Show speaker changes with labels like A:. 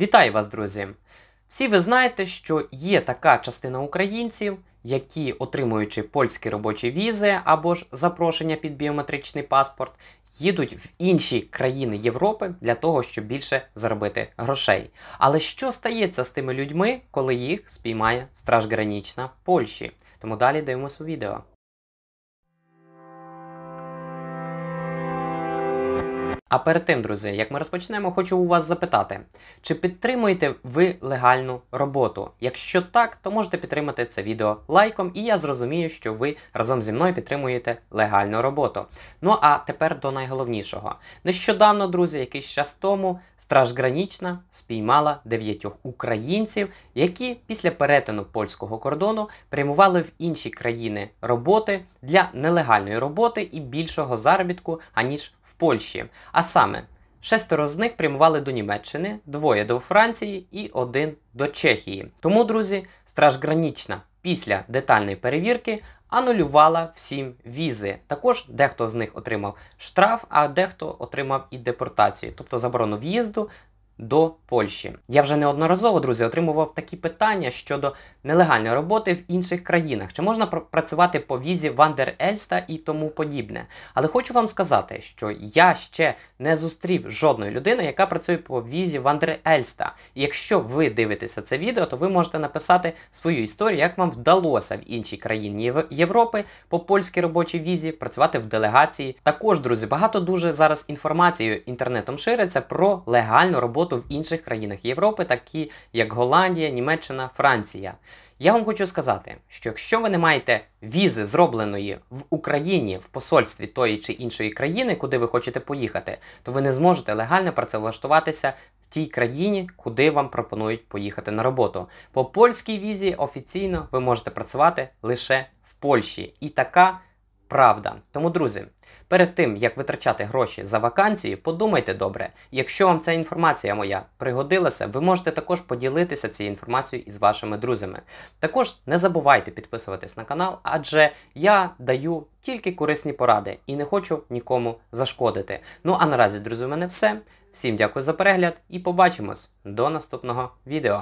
A: Вітаю вас, друзі! Всі ви знаєте, що є така частина українців, які, отримуючи польські робочі візи або ж запрошення під біометричний паспорт, їдуть в інші країни Європи для того, щоб більше заробити грошей. Але що стається з тими людьми, коли їх спіймає Стражгранічна Польщі? Тому далі дивимося у відео. А перед тим, друзі, як ми розпочнемо, хочу у вас запитати, чи підтримуєте ви легальну роботу? Якщо так, то можете підтримати це відео лайком, і я зрозумію, що ви разом зі мною підтримуєте легальну роботу. Ну а тепер до найголовнішого. Нещодавно, друзі, якийсь час тому Страж Гранічна спіймала дев'ятьох українців, які після перетину польського кордону прямували в інші країни роботи для нелегальної роботи і більшого заробітку, аніж Польщі. А саме, шестеро з них прямували до Німеччини, двоє до Франції і один до Чехії. Тому, друзі, Стражгранічна після детальної перевірки анулювала всім візи. Також дехто з них отримав штраф, а дехто отримав і депортацію, тобто заборону в'їзду до Польщі. Я вже неодноразово, друзі, отримував такі питання щодо нелегальної роботи в інших країнах, чи можна працювати по візі Вандер Ельста і тому подібне. Але хочу вам сказати, що я ще не зустрів жодної людини, яка працює по візі Вандер Ельста. І якщо ви дивитеся це відео, то ви можете написати свою історію, як вам вдалося в іншій країні Європи по польській робочій візі працювати в делегації. Також, друзі, багато дуже зараз інформації інтернетом шириться про легальну роботу роботу в інших країнах Європи, такі як Голландія, Німеччина, Франція. Я вам хочу сказати, що якщо ви не маєте візи зробленої в Україні в посольстві тої чи іншої країни, куди ви хочете поїхати, то ви не зможете легально працевлаштуватися в тій країні, куди вам пропонують поїхати на роботу. По польській візі офіційно ви можете працювати лише в Польщі, і така правда. Тому, друзі, перед тим як витрачати гроші за вакансію, подумайте добре. Якщо вам ця інформація моя пригодилася, ви можете також поділитися цією інформацією із вашими друзями. Також не забувайте підписуватись на канал, адже я даю тільки корисні поради і не хочу нікому зашкодити. Ну а наразі, друзі, у мене все. Всім дякую за перегляд і побачимось до наступного відео.